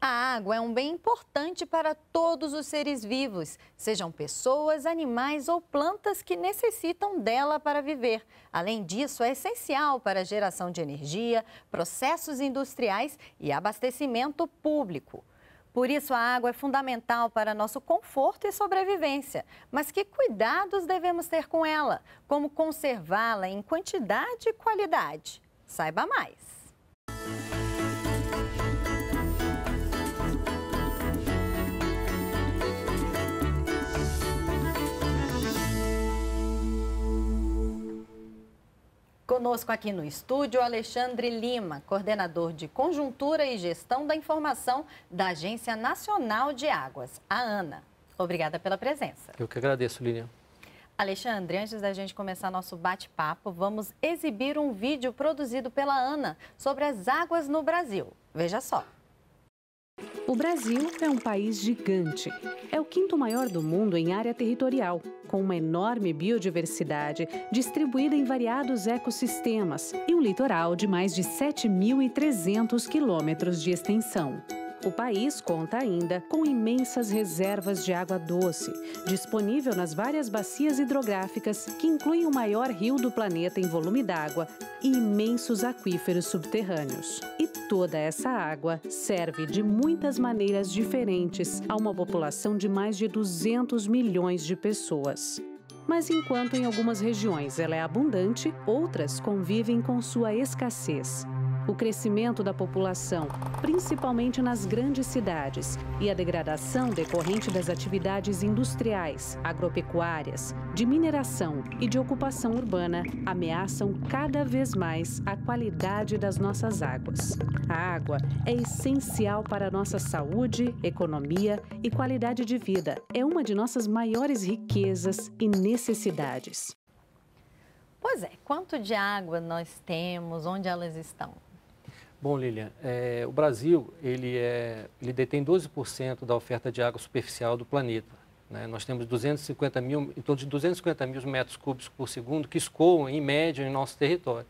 A água é um bem importante para todos os seres vivos, sejam pessoas, animais ou plantas que necessitam dela para viver. Além disso, é essencial para a geração de energia, processos industriais e abastecimento público. Por isso, a água é fundamental para nosso conforto e sobrevivência. Mas que cuidados devemos ter com ela? Como conservá-la em quantidade e qualidade? Saiba mais! Conosco aqui no estúdio, Alexandre Lima, coordenador de Conjuntura e Gestão da Informação da Agência Nacional de Águas, a ANA. Obrigada pela presença. Eu que agradeço, Lilian. Alexandre, antes da gente começar nosso bate-papo, vamos exibir um vídeo produzido pela ANA sobre as águas no Brasil. Veja só. O Brasil é um país gigante. É o quinto maior do mundo em área territorial, com uma enorme biodiversidade distribuída em variados ecossistemas e um litoral de mais de 7.300 quilômetros de extensão. O país conta ainda com imensas reservas de água doce, disponível nas várias bacias hidrográficas que incluem o maior rio do planeta em volume d'água e imensos aquíferos subterrâneos. E toda essa água serve de muitas maneiras diferentes a uma população de mais de 200 milhões de pessoas mas enquanto em algumas regiões ela é abundante, outras convivem com sua escassez o crescimento da população, principalmente nas grandes cidades, e a degradação decorrente das atividades industriais, agropecuárias, de mineração e de ocupação urbana ameaçam cada vez mais a qualidade das nossas águas. A água é essencial para a nossa saúde, economia e qualidade de vida. É uma de nossas maiores riquezas e necessidades. Pois é, quanto de água nós temos, onde elas estão? Bom, Lilian, é, o Brasil ele, é, ele detém 12% da oferta de água superficial do planeta. Né? Nós temos 250 mil, em torno de 250 mil metros cúbicos por segundo que escoam, em média, em nosso território.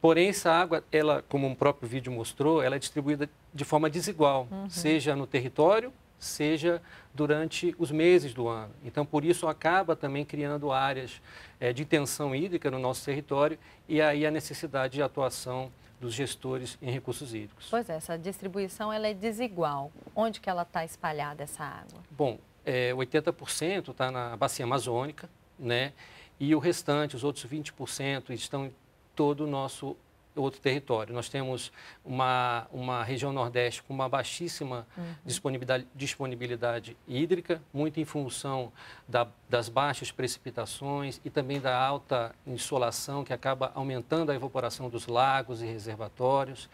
Porém, essa água, ela, como o um próprio vídeo mostrou, ela é distribuída de forma desigual, uhum. seja no território, seja durante os meses do ano. Então, por isso, acaba também criando áreas é, de tensão hídrica no nosso território e aí a necessidade de atuação dos gestores em recursos hídricos. Pois é, essa distribuição ela é desigual. Onde que ela está espalhada, essa água? Bom, é, 80% está na bacia amazônica, né? E o restante, os outros 20%, estão em todo o nosso outro território. Nós temos uma, uma região nordeste com uma baixíssima uhum. disponibilidade, disponibilidade, hídrica, muito em função da, das baixas precipitações e também da alta insolação, que acaba aumentando a evaporação dos lagos e reservatórios.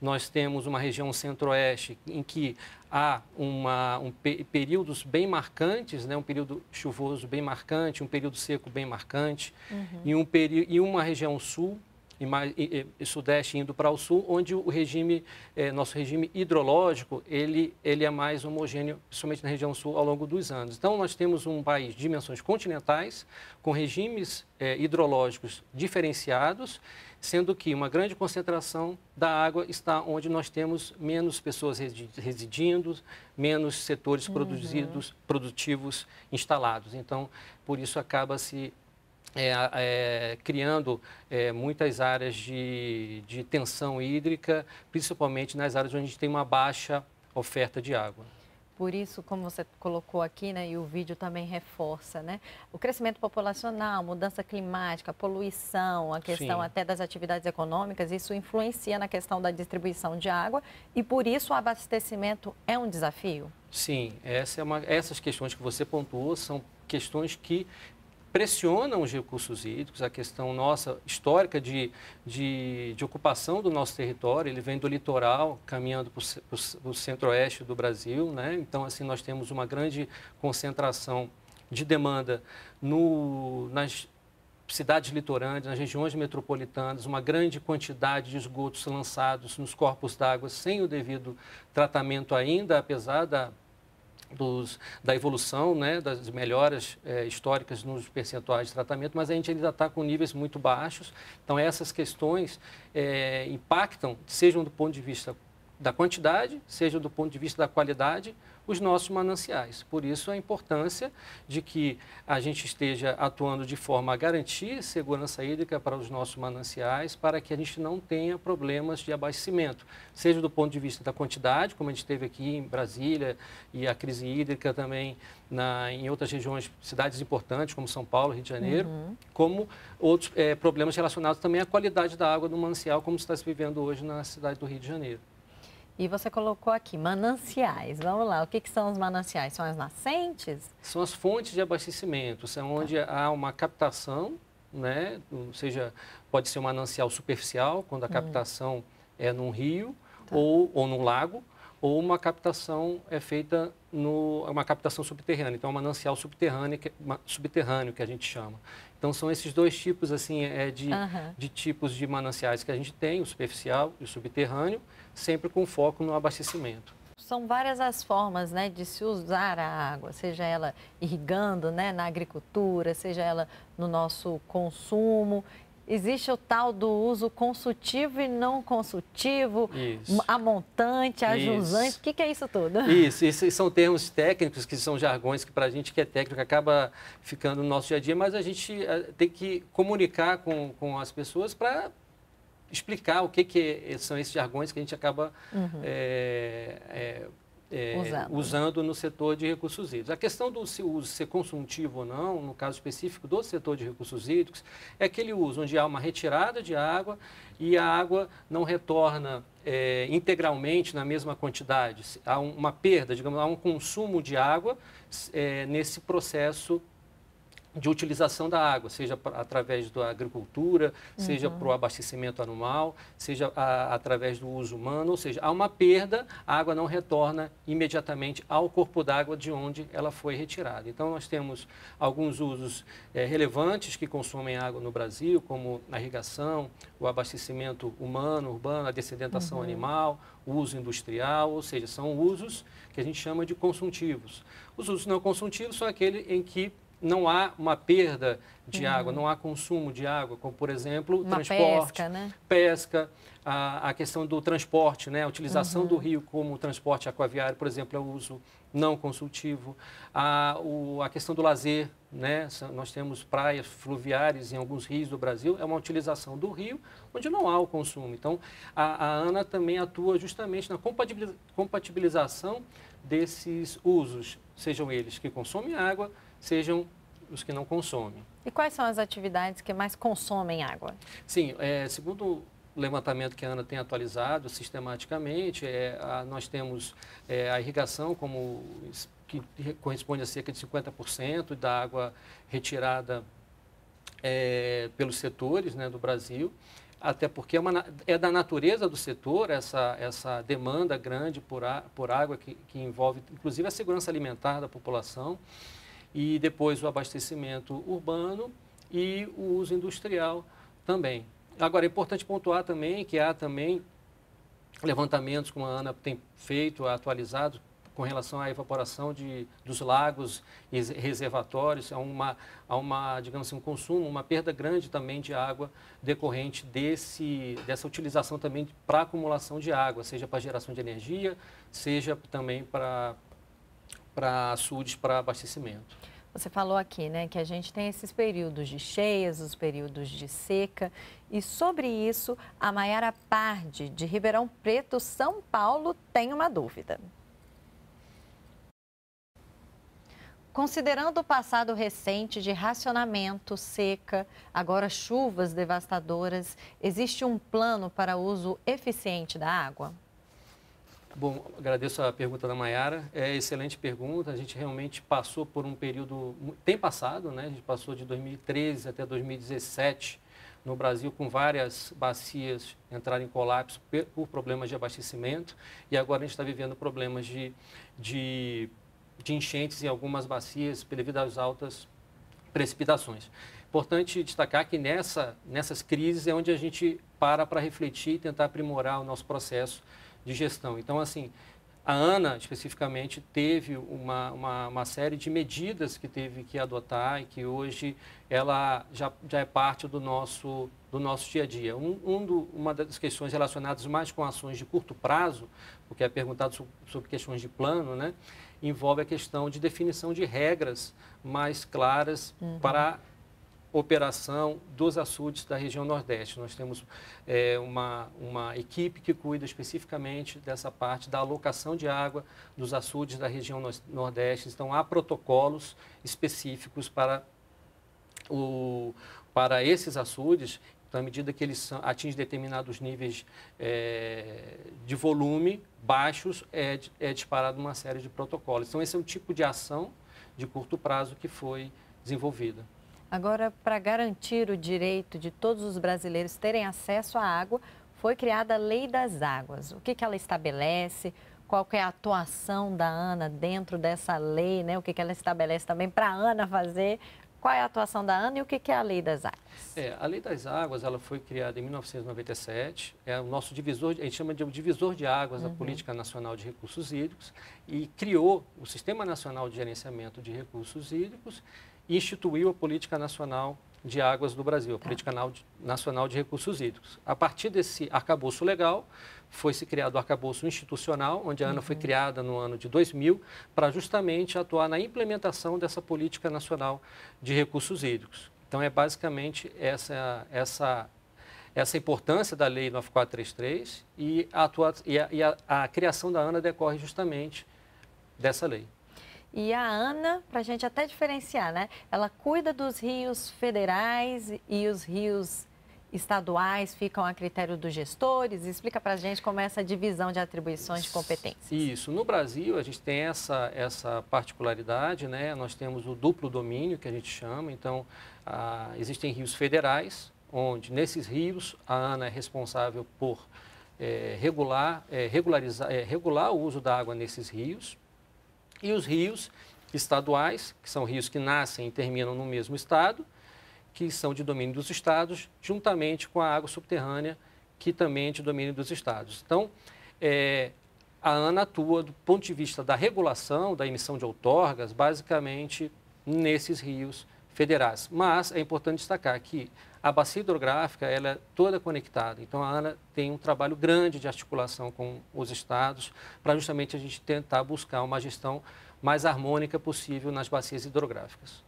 Nós temos uma região centro-oeste em que há uma, um, períodos bem marcantes, né? um período chuvoso bem marcante, um período seco bem marcante, uhum. e, um e uma região sul e, mais, e, e sudeste indo para o sul, onde o regime, eh, nosso regime hidrológico, ele, ele é mais homogêneo, principalmente na região sul, ao longo dos anos. Então, nós temos um país de dimensões continentais, com regimes eh, hidrológicos diferenciados, sendo que uma grande concentração da água está onde nós temos menos pessoas residindo, menos setores uhum. produzidos, produtivos instalados. Então, por isso acaba se é, é, criando é, muitas áreas de, de, tensão hídrica, principalmente nas áreas onde a gente tem uma baixa oferta de água. Por isso, como você colocou aqui, né, e o vídeo também reforça, né, o crescimento populacional, mudança climática, poluição, a questão Sim. até das atividades econômicas, isso influencia na questão da distribuição de água e por isso o abastecimento é um desafio? Sim, essa é uma, essas questões que você pontuou são questões que pressionam os recursos hídricos, a questão nossa histórica de, de, de ocupação do nosso território, ele vem do litoral, caminhando para o centro-oeste do Brasil, né? então assim nós temos uma grande concentração de demanda no, nas cidades litorâneas, nas regiões metropolitanas, uma grande quantidade de esgotos lançados nos corpos d'água sem o devido tratamento ainda, apesar da dos, da evolução, né, das melhoras é, históricas nos percentuais de tratamento, mas a gente ainda está com níveis muito baixos. Então, essas questões é, impactam, sejam do ponto de vista da quantidade, seja do ponto de vista da qualidade os nossos mananciais. Por isso, a importância de que a gente esteja atuando de forma a garantir segurança hídrica para os nossos mananciais, para que a gente não tenha problemas de abastecimento, seja do ponto de vista da quantidade, como a gente teve aqui em Brasília, e a crise hídrica também na, em outras regiões, cidades importantes, como São Paulo, Rio de Janeiro, uhum. como outros é, problemas relacionados também à qualidade da água do manancial, como está se vivendo hoje na cidade do Rio de Janeiro. E você colocou aqui mananciais. Vamos lá, o que, que, são os mananciais? São as nascentes? São as fontes de abastecimento, são tá. onde há uma captação, né? ou seja, pode ser um manancial superficial, quando a hum. captação hum. é num rio tá. ou, ou num lago, ou uma captação é feita no uma captação subterrânea, então é um manancial subterrâneo que, subterrâneo que a gente chama. Então são esses dois tipos assim é, é de, uhum. de tipos de mananciais que a gente tem, o superficial e o subterrâneo sempre com foco no abastecimento. São várias as formas né, de se usar a água, seja ela irrigando né, na agricultura, seja ela no nosso consumo. Existe o tal do uso consultivo e não consultivo, isso. a montante, a isso. jusante, o que, que, é isso tudo? Isso, isso são termos técnicos que são jargões que para a gente que é técnico acaba ficando no nosso dia a dia, mas a gente eh, tem que comunicar com, com as pessoas para explicar o que, que é, são esses jargões que a gente acaba uhum. É, é, é, usando. usando. no setor de recursos hídricos. A questão do se uso ser consultivo ou não, no caso específico do setor de recursos hídricos, é aquele uso onde há uma retirada de água e a água não retorna é, integralmente na mesma quantidade. Há uma perda, digamos, há um consumo de água é, nesse processo de utilização da água, seja pra, através da agricultura, uhum. seja para o abastecimento animal, seja a, através do uso humano, ou seja, há uma perda, a água não retorna imediatamente ao corpo d'água de onde ela foi retirada. Então, nós temos alguns usos é, relevantes que consomem água no Brasil, como a irrigação, o abastecimento humano, urbano, a dessedentação uhum. animal, o uso industrial, ou seja, são usos que a gente chama de consuntivos. Os usos não consuntivos são aqueles em que não há uma perda de uhum. água, não há consumo de água, como por exemplo uma transporte, pesca, né? pesca a, a, questão do transporte, né? a utilização uhum. do rio como transporte aquaviário, por exemplo, é o uso não consultivo, a, o, a questão do lazer, né? nós temos praias fluviais em alguns rios do Brasil, é uma utilização do rio onde não há o consumo. Então, a, a ANA também atua justamente na compatibilização desses usos sejam eles que consomem água, sejam os que não consomem. E quais são as atividades que mais consomem água? Sim, é, segundo o levantamento que a ANA tem atualizado sistematicamente, é, a, nós temos é, a irrigação como que corresponde a cerca de 50% da água retirada é, pelos setores né, do Brasil até porque é, uma, é, da natureza do setor essa, essa demanda grande por, a, por água que, que, envolve, inclusive, a segurança alimentar da população e depois o abastecimento urbano e o uso industrial também. Agora, é importante pontuar também que há também levantamentos, como a Ana tem feito, atualizados com relação à evaporação de, dos lagos e reservatórios, a uma, a uma, digamos assim, um consumo, uma perda grande também de água decorrente desse, dessa utilização também para acumulação de água, seja para geração de energia, seja também para para açudes para abastecimento. Você falou aqui, né, que a gente tem esses períodos de cheias, os períodos de seca, e sobre isso a Maiara Pardi, de Ribeirão Preto, São Paulo, tem uma dúvida. Considerando o passado recente de racionamento, seca, agora chuvas devastadoras, existe um plano para uso eficiente da água? Bom, agradeço a pergunta da Mayara. É excelente pergunta. A gente realmente passou por um período, tem passado, né? A gente passou de 2013 até 2017 no Brasil com várias bacias entrarem em colapso por problemas de abastecimento e agora a gente está vivendo problemas de, de de enchentes em algumas bacias devido às altas precipitações. Importante destacar que nessa, nessas crises é onde a gente para para refletir e tentar aprimorar o nosso processo de gestão. Então, assim, a ANA, especificamente, teve uma, uma, uma, série de medidas que teve que adotar e que hoje ela já, já é parte do nosso, do nosso dia a dia. Um, um do, uma das questões relacionadas mais com ações de curto prazo, porque é perguntado sobre questões de plano, né? envolve a questão de definição de regras mais claras uhum. para a operação dos açudes da região Nordeste. Nós temos é, uma, uma equipe que cuida especificamente dessa parte da alocação de água dos açudes da região Nordeste. Então, há protocolos específicos para o, para esses açudes então, à medida que eles atingem determinados níveis é, de volume baixos, é, é disparado uma série de protocolos. Então, esse é um tipo de ação de curto prazo que foi desenvolvida. Agora, para garantir o direito de todos os brasileiros terem acesso à água, foi criada a Lei das Águas. O que, que ela estabelece? Qual é a atuação da ANA dentro dessa lei? Né? O que, que ela estabelece também para a ANA fazer qual é a atuação da ANA e o que é a Lei das Águas? É, a Lei das Águas ela foi criada em 1997, é o nosso divisor, a gente chama de divisor de águas uhum. da Política Nacional de Recursos Hídricos e criou o Sistema Nacional de Gerenciamento de Recursos Hídricos e instituiu a Política Nacional de Águas do Brasil, a Política Nacional de Recursos Hídricos. A partir desse arcabouço legal, foi se criado o arcabouço institucional, onde a ANA uhum. foi criada no ano de 2000, para justamente atuar na implementação dessa Política Nacional de Recursos Hídricos. Então, é basicamente essa, essa, essa importância da Lei 9433 e, a, atua, e, a, e a, a criação da ANA decorre justamente dessa lei. E a Ana, para a gente até diferenciar, né? Ela cuida dos rios federais e os rios estaduais ficam a critério dos gestores? Explica para a gente como é essa divisão de atribuições de competências. Isso. No Brasil, a gente tem essa, essa particularidade, né? Nós temos o duplo domínio, que a gente chama. Então, ah, existem rios federais, onde nesses rios a ANA é responsável por é, regular, é, regularizar, é, regular o uso da água nesses rios e os rios estaduais, que são rios que nascem e terminam no mesmo estado, que são de domínio dos estados, juntamente com a água subterrânea, que também é de domínio dos estados. Então, é, a ANA atua do ponto de vista da regulação, da emissão de outorgas, basicamente nesses rios federais. Mas é importante destacar que a bacia hidrográfica ela é toda conectada, então a ANA tem um trabalho grande de articulação com os estados para justamente a gente tentar buscar uma gestão mais harmônica possível nas bacias hidrográficas.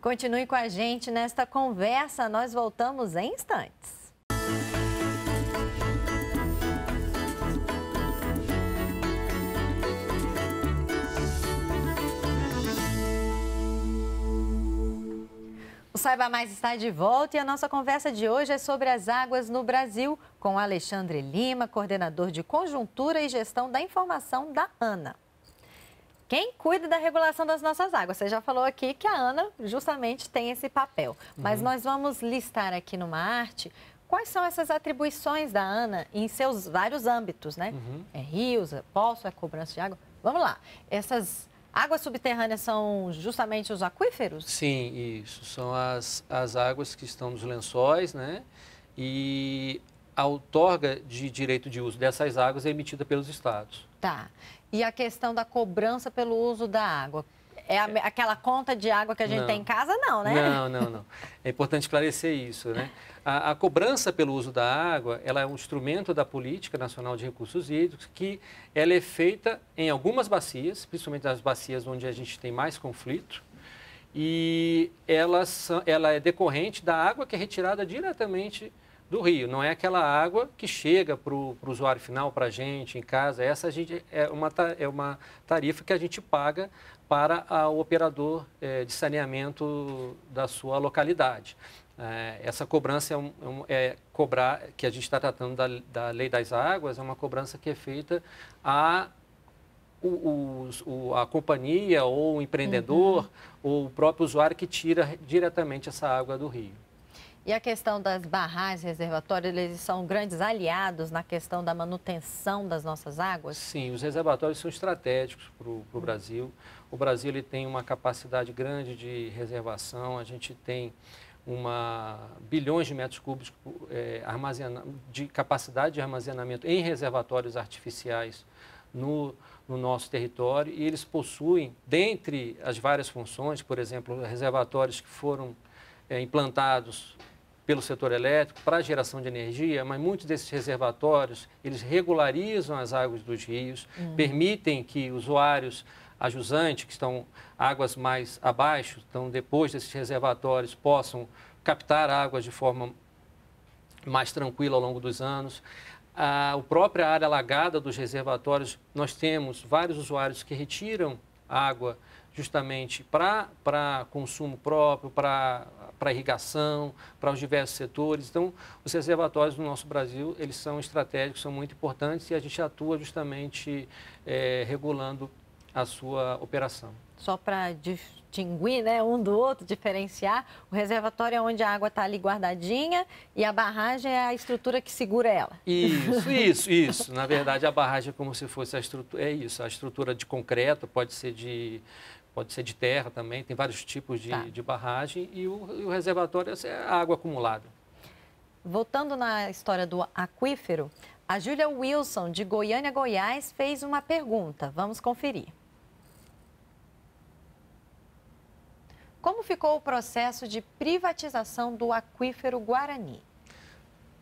Continue com a gente nesta conversa, nós voltamos em instantes. Saiba Mais está de volta e a nossa conversa de hoje é sobre as águas no Brasil, com Alexandre Lima, coordenador de Conjuntura e Gestão da Informação da ANA. Quem cuida da regulação das nossas águas? Você já falou aqui que a ANA justamente tem esse papel. Mas uhum. nós vamos listar aqui numa arte quais são essas atribuições da ANA em seus vários âmbitos, né? Uhum. É rios, é poço, é cobrança de água. Vamos lá. Essas Águas subterrâneas são justamente os aquíferos? Sim, isso. São as, as águas que estão nos lençóis, né? E a outorga de direito de uso dessas águas é emitida pelos estados. Tá. E a questão da cobrança pelo uso da água. É a, aquela conta de água que a gente não. tem em casa, não, né? Não, não, não. É importante esclarecer isso, né? A, a, cobrança pelo uso da água, ela é um instrumento da Política Nacional de Recursos Hídricos que ela é feita em algumas bacias, principalmente nas bacias onde a gente tem mais conflito, e elas, ela é decorrente da água que é retirada diretamente do rio, não é aquela água que chega para o usuário final, para a gente, em casa. Essa a gente, é, uma, é uma tarifa que a gente paga para a, o operador é, de saneamento da sua localidade. É, essa cobrança é, um, é, é cobrar, que a gente está tratando da, da lei das águas, é uma cobrança que é feita a o, o, a companhia ou o empreendedor uhum. ou o próprio usuário que tira diretamente essa água do rio. E a questão das barragens reservatórias, eles são grandes aliados na questão da manutenção das nossas águas? Sim, os reservatórios são estratégicos para o Brasil. O Brasil ele tem uma capacidade grande de reservação, a gente tem uma bilhões de metros cúbicos é, armazena, de capacidade de armazenamento em reservatórios artificiais no, no, nosso território e eles possuem, dentre as várias funções, por exemplo, reservatórios que foram é, implantados pelo setor elétrico para a geração de energia, mas muitos desses reservatórios, eles regularizam as águas dos rios, uhum. permitem que usuários ajusantes, que estão águas mais abaixo, então depois desses reservatórios, possam captar águas de forma mais tranquila ao longo dos anos. A, a própria área alagada dos reservatórios, nós temos vários usuários que retiram água justamente para consumo próprio, para para irrigação, para os diversos setores. Então, os reservatórios no nosso Brasil, eles são estratégicos, são muito importantes e a gente atua justamente é, regulando a sua operação. Só para distinguir né, um do outro, diferenciar, o reservatório é onde a água está ali guardadinha e a barragem é a estrutura que segura ela. Isso, isso, isso. Na verdade, a barragem é como se fosse a estrutura, é isso, a estrutura de concreto, pode ser de pode ser de terra também, tem vários tipos de, tá. de barragem e o, e o reservatório é a água acumulada. Voltando na história do aquífero, a Júlia Wilson, de Goiânia, Goiás, fez uma pergunta. Vamos conferir. Como ficou o processo de privatização do aquífero Guarani?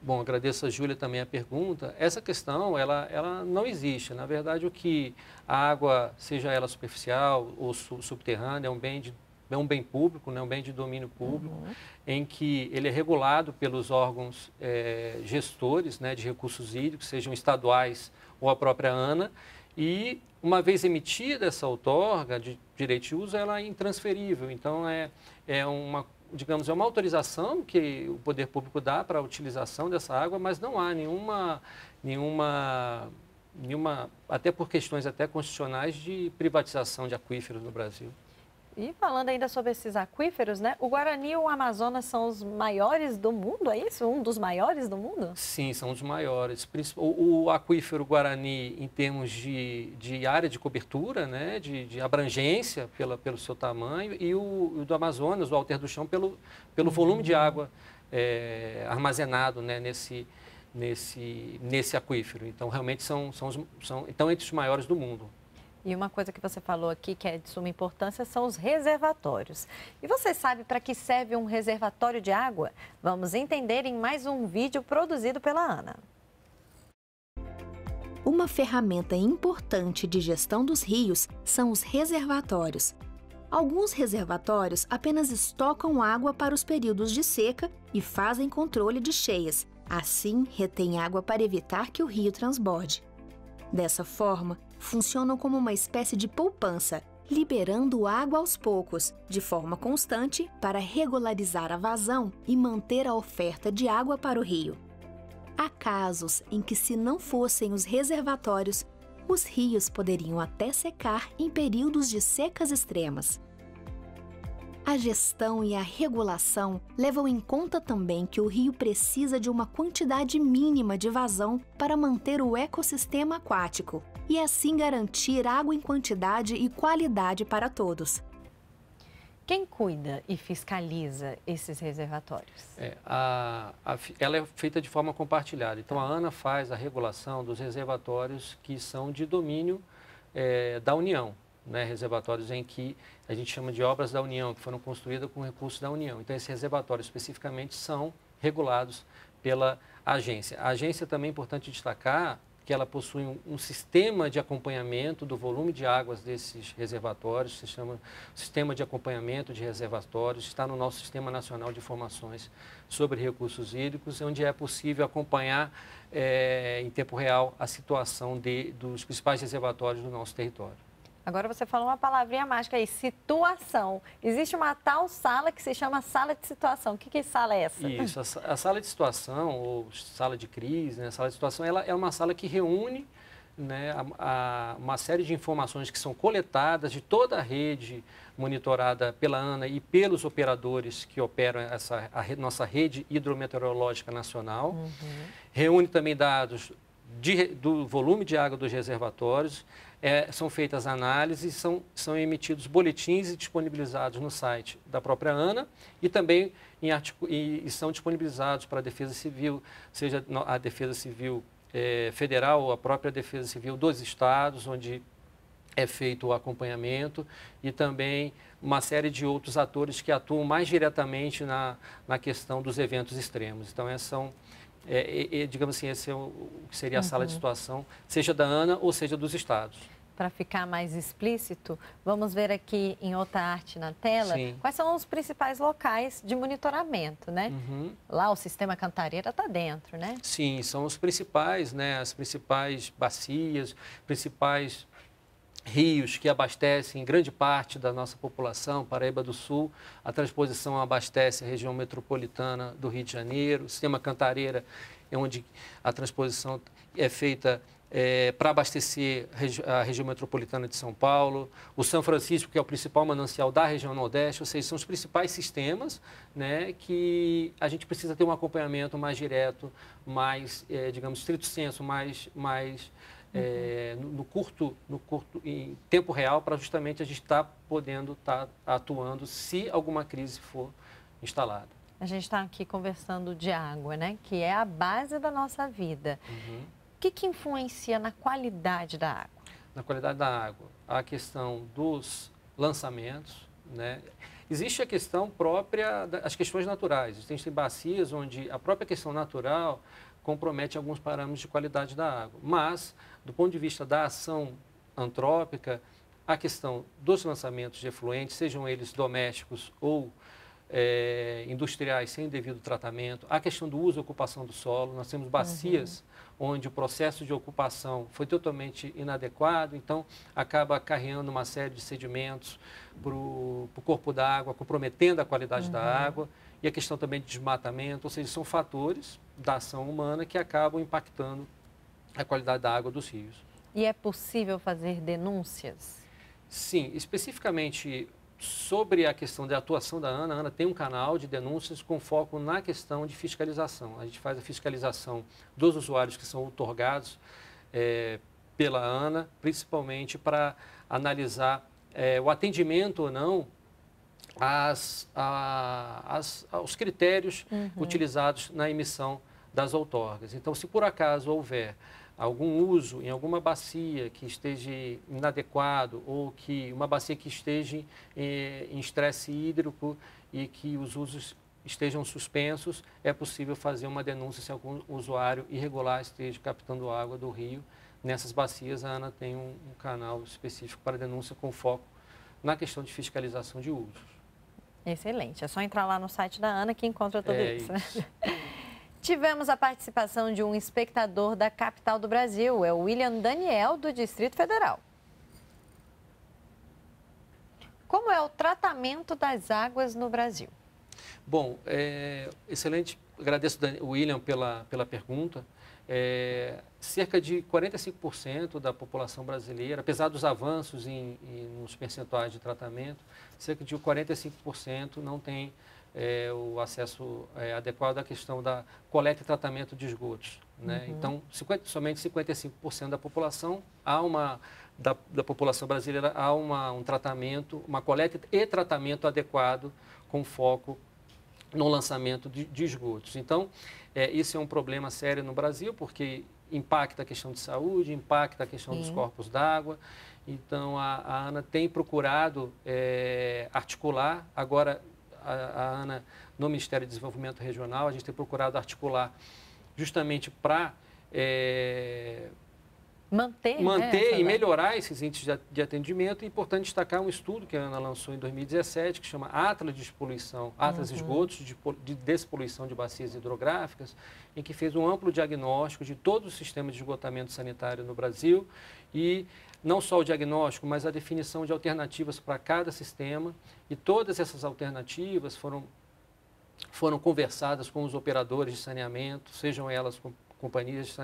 Bom, agradeço a Júlia também a pergunta. Essa questão, ela, ela não existe. Na verdade, o que a água, seja ela superficial ou su subterrânea, é um bem de é um bem público, né, um bem de domínio público, uhum. em que ele é regulado pelos órgãos é, gestores né, de recursos hídricos, sejam estaduais ou a própria ANA, e uma vez emitida essa outorga de direito de uso, ela é intransferível, então é, é uma digamos, é uma autorização que o poder público dá para a utilização dessa água, mas não há nenhuma, nenhuma, nenhuma até por questões até constitucionais de privatização de aquíferos no Brasil. E falando ainda sobre esses aquíferos, né? O Guarani e o Amazonas são os maiores do mundo, é isso? Um dos maiores do mundo? Sim, são os maiores. O, o aquífero Guarani, em termos de, de área de cobertura, né? De, de abrangência pela, pelo seu tamanho, e o, o, do Amazonas, o Alter do Chão, pelo, pelo uhum. volume de água é, armazenado né? nesse, nesse, nesse aquífero. Então, realmente, são, são, os, são então, entre os maiores do mundo. E uma coisa que você falou aqui que é de suma importância são os reservatórios. E você sabe para que serve um reservatório de água? Vamos entender em mais um vídeo produzido pela Ana. Uma ferramenta importante de gestão dos rios são os reservatórios. Alguns reservatórios apenas estocam água para os períodos de seca e fazem controle de cheias. Assim, retém água para evitar que o rio transborde. Dessa forma, funcionam como uma espécie de poupança, liberando água aos poucos, de forma constante, para regularizar a vazão e manter a oferta de água para o rio. Há casos em que, se não fossem os reservatórios, os rios poderiam até secar em períodos de secas extremas. A gestão e a regulação levam em conta também que o rio precisa de uma quantidade mínima de vazão para manter o ecossistema aquático, e assim garantir água em quantidade e qualidade para todos. Quem cuida e fiscaliza esses reservatórios? É, a, a, ela é feita de forma compartilhada. Então, a ANA faz a regulação dos reservatórios que são de domínio é, da União. Né? reservatórios em que a gente chama de obras da União, que foram construídas com recursos da União. Então, esses reservatórios especificamente são regulados pela agência. A agência também é importante destacar que ela possui um, um, sistema de acompanhamento do volume de águas desses reservatórios, se chama Sistema de Acompanhamento de Reservatórios, está no nosso Sistema Nacional de Informações sobre Recursos Hídricos, onde é possível acompanhar é, em tempo real a situação de, dos principais reservatórios do nosso território. Agora você falou uma palavrinha mágica aí, situação. Existe uma tal sala que se chama sala de situação. O que, que sala é essa? Isso, a, a, sala de situação, ou sala de crise, né? A sala de situação, ela é uma sala que reúne né, a, a, uma série de informações que são coletadas de toda a rede monitorada pela ANA e pelos operadores que operam essa, a, nossa rede hidrometeorológica nacional. Uhum. Reúne também dados de, do volume de água dos reservatórios, é, são feitas análises, são, são emitidos boletins e disponibilizados no site da própria ANA e também em artigo, e, e são disponibilizados para a Defesa Civil, seja a Defesa Civil é, Federal ou a própria Defesa Civil dos Estados, onde é feito o acompanhamento e também uma série de outros atores que atuam mais diretamente na, na questão dos eventos extremos. Então, essas são é, é, digamos assim, esse é o, que seria a uhum. sala de uhum. situação, seja da ANA ou seja dos estados. Para ficar mais explícito, vamos ver aqui em outra arte na tela Sim. quais são os principais locais de monitoramento, né? Uhum. Lá o sistema Cantareira está dentro, né? Sim, são os principais, né? As principais bacias, principais rios que abastecem grande parte da nossa população, Paraíba do Sul, a transposição abastece a região metropolitana do Rio de Janeiro, o sistema Cantareira é onde a transposição é feita é, para abastecer a região metropolitana de São Paulo, o São Francisco, que é o principal manancial da região Nordeste, ou seja, são os principais sistemas né, que a gente precisa ter um acompanhamento mais direto, mais, é, digamos, estrito senso, mais, mais é, no, no, curto, no curto, em tempo real, para justamente a gente estar tá podendo estar tá atuando se alguma crise for instalada. A gente está aqui conversando de água, né? Que é a base da nossa vida. Uhum. O que, que influencia na qualidade da água? Na qualidade da água, a questão dos lançamentos, né? Existe a questão própria das questões naturais. Existem bacias onde a própria questão natural compromete alguns parâmetros de qualidade da água. Mas, do ponto de vista da ação antrópica, a questão dos lançamentos de efluentes, sejam eles domésticos ou é, industriais sem devido tratamento, a questão do uso e ocupação do solo. Nós temos bacias uhum. onde o processo de ocupação foi totalmente inadequado, então acaba acarreando uma série de sedimentos para o corpo da água, comprometendo a qualidade uhum. da água. E a questão também de desmatamento, ou seja, são fatores da ação humana que acabam impactando a qualidade da água dos rios. E é possível fazer denúncias? Sim, especificamente sobre a questão da atuação da ANA, a ANA tem um canal de denúncias com foco na questão de fiscalização. A gente faz a fiscalização dos usuários que são otorgados é, pela ANA, principalmente para analisar é, o atendimento ou não as, a, as, aos critérios uhum. utilizados na emissão das outorgas. Então, se por acaso houver algum uso em alguma bacia que esteja inadequado ou que uma bacia que esteja eh, em estresse hídrico e que os usos estejam suspensos, é possível fazer uma denúncia se algum usuário irregular esteja captando água do rio. Nessas bacias, a ANA tem um, um canal específico para denúncia com foco na questão de fiscalização de usos. Excelente. É só entrar lá no site da Ana que encontra tudo é isso. isso. Tivemos a participação de um espectador da capital do Brasil, é o William Daniel, do Distrito Federal. Como é o tratamento das águas no Brasil? Bom, é, excelente. Agradeço, William, pela, pela pergunta. É, cerca de 45% da população brasileira, apesar dos avanços em, em, nos percentuais de tratamento, cerca de 45% não tem é, o acesso é, adequado à questão da coleta e tratamento de esgotos. Né? Uhum. Então, 50, somente 55% da população há uma da, da população brasileira há uma, um tratamento, uma coleta e tratamento adequado com foco no lançamento de, de esgotos. Então, é, isso é um problema sério no Brasil, porque impacta a questão de saúde, impacta a questão Sim. dos corpos d'água. Então, a, a, ANA tem procurado é, articular, agora a, a ANA, no Ministério do Desenvolvimento Regional, a gente tem procurado articular justamente para é, manter, manter né, e melhorar esses índices de atendimento. É importante destacar um estudo que a Ana lançou em 2017, que chama Atlas de Despoluição, Atlas uhum. Esgotos de, Despoluição de Bacias Hidrográficas, em que fez um amplo diagnóstico de todo o sistema de esgotamento sanitário no Brasil e não só o diagnóstico, mas a definição de alternativas para cada sistema e todas essas alternativas foram foram conversadas com os operadores de saneamento, sejam elas com companhias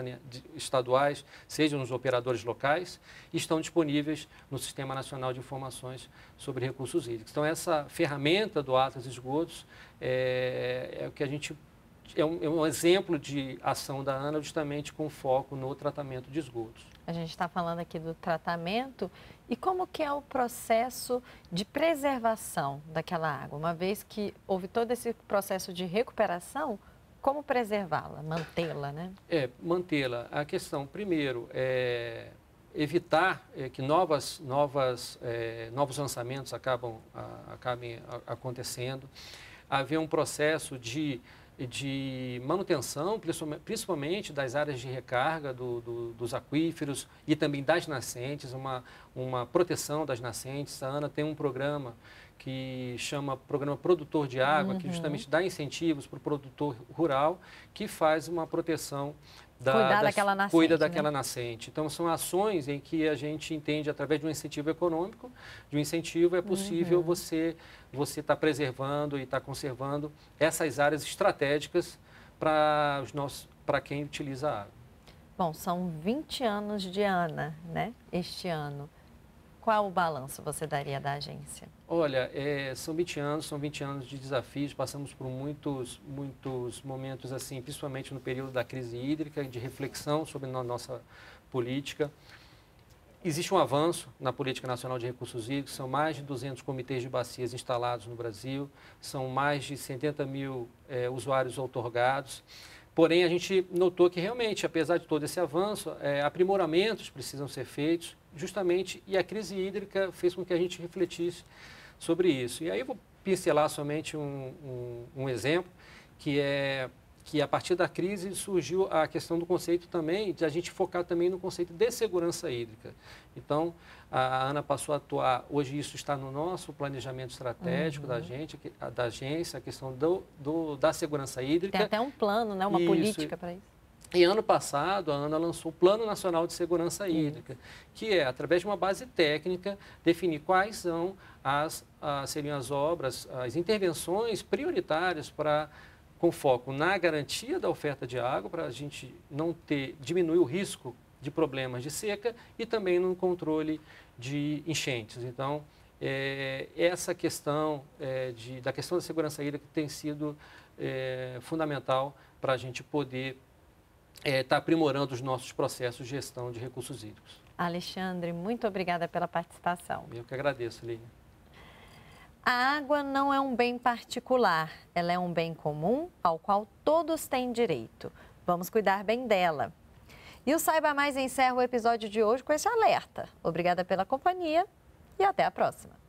estaduais, sejam nos operadores locais, estão disponíveis no Sistema Nacional de Informações sobre Recursos Hídricos. Então, essa ferramenta do Atlas Esgotos é, é o que a gente é um, é um, exemplo de ação da ANA justamente com foco no tratamento de esgotos. A gente está falando aqui do tratamento e como que é o processo de preservação daquela água. Uma vez que houve todo esse processo de recuperação, como preservá-la, mantê-la, né? É, mantê-la. A questão, primeiro, é evitar é, que novas, novas, é, novos lançamentos acabam, a, acabem acontecendo, haver um processo de, de manutenção, principalmente das áreas de recarga do, do, dos aquíferos e também das nascentes, uma, uma proteção das nascentes. A ANA tem um programa que chama Programa Produtor de Água, uhum. que justamente dá incentivos para o produtor rural, que faz uma proteção da, Cuidar daquela nascente, cuida daquela né? nascente. Então, são ações em que a gente entende, através de um incentivo econômico, de um incentivo, é uhum. possível uhum. você você estar tá preservando e estar tá conservando essas áreas estratégicas para os nossos para quem utiliza a água. Bom, são 20 anos de ANA, né? Este ano qual o balanço você daria da agência? Olha, é, são 20 anos, são 20 anos de desafios, passamos por muitos, muitos momentos assim, principalmente no período da crise hídrica, de reflexão sobre a nossa política. Existe um avanço na Política Nacional de Recursos Hídricos, são mais de 200 comitês de bacias instalados no Brasil, são mais de 70 mil é, usuários outorgados. Porém, a gente notou que realmente, apesar de todo esse avanço, é, aprimoramentos precisam ser feitos justamente, e a crise hídrica fez com que a gente refletisse sobre isso. E aí vou pincelar somente um, um, um exemplo, que é que a partir da crise surgiu a questão do conceito também, de a gente focar também no conceito de segurança hídrica. Então, a ANA passou a atuar, hoje isso está no nosso planejamento estratégico uhum. da gente, da agência, a questão do, do, da segurança hídrica. Tem até um plano, né? uma isso, política para isso. E ano passado, a ANA lançou o Plano Nacional de Segurança Hídrica, uhum. que é, através de uma base técnica, definir quais são as, as, ah, seriam as obras, as intervenções prioritárias para com foco na garantia da oferta de água, para a gente não ter, diminuir o risco de problemas de seca e também no controle de enchentes. Então, é, essa questão é, de, da questão da segurança hídrica tem sido é, fundamental para a gente poder está é, tá aprimorando os nossos processos de gestão de recursos hídricos. Alexandre, muito obrigada pela participação. Eu que agradeço, Lívia. A água não é um bem particular, ela é um bem comum ao qual todos têm direito. Vamos cuidar bem dela. E o Saiba Mais encerra o episódio de hoje com esse alerta. Obrigada pela companhia e até a próxima.